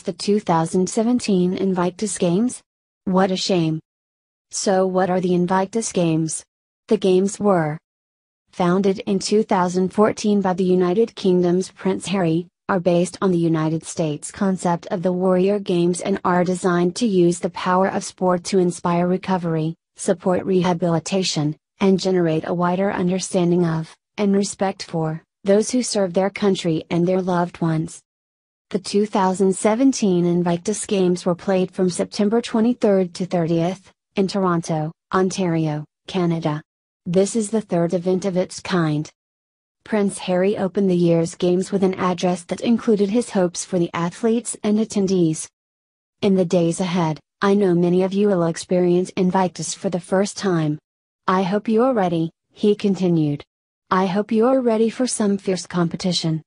the 2017 Invictus Games? What a shame. So, what are the Invictus Games? The games were founded in 2014 by the United Kingdom's Prince Harry, are based on the United States concept of the Warrior Games and are designed to use the power of sport to inspire recovery, support rehabilitation, and generate a wider understanding of, and respect for, those who serve their country and their loved ones. The 2017 Invictus Games were played from September 23 to 30th, in Toronto, Ontario, Canada. This is the third event of its kind. Prince Harry opened the year's games with an address that included his hopes for the athletes and attendees. In the days ahead, I know many of you will experience Invictus for the first time. I hope you are ready, he continued. I hope you are ready for some fierce competition.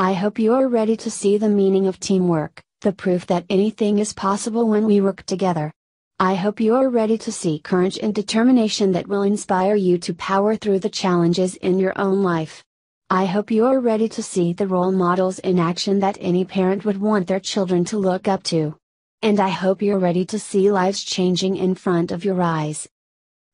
I hope you are ready to see the meaning of teamwork, the proof that anything is possible when we work together. I hope you are ready to see courage and determination that will inspire you to power through the challenges in your own life. I hope you are ready to see the role models in action that any parent would want their children to look up to. And I hope you're ready to see lives changing in front of your eyes.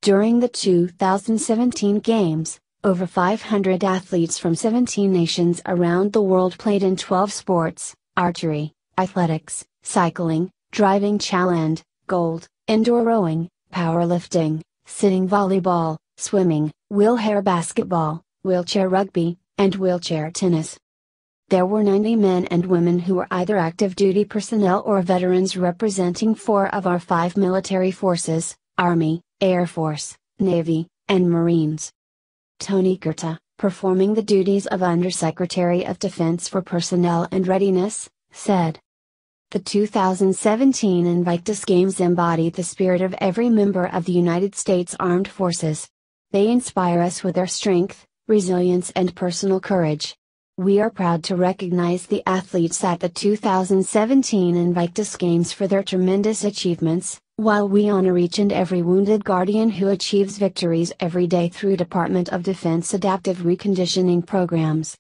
During the 2017 Games, over 500 athletes from 17 nations around the world played in 12 sports archery, athletics, cycling, driving challenge, gold, indoor rowing, powerlifting, sitting volleyball, swimming, wheelchair basketball, wheelchair rugby, and wheelchair tennis. There were 90 men and women who were either active duty personnel or veterans representing four of our five military forces Army, Air Force, Navy, and Marines. Tony Gurta, performing the duties of Undersecretary of Defense for Personnel and Readiness, said. The 2017 Invictus Games embodied the spirit of every member of the United States Armed Forces. They inspire us with their strength, resilience, and personal courage. We are proud to recognize the athletes at the 2017 Invictus Games for their tremendous achievements, while we honor each and every wounded guardian who achieves victories every day through Department of Defense adaptive reconditioning programs.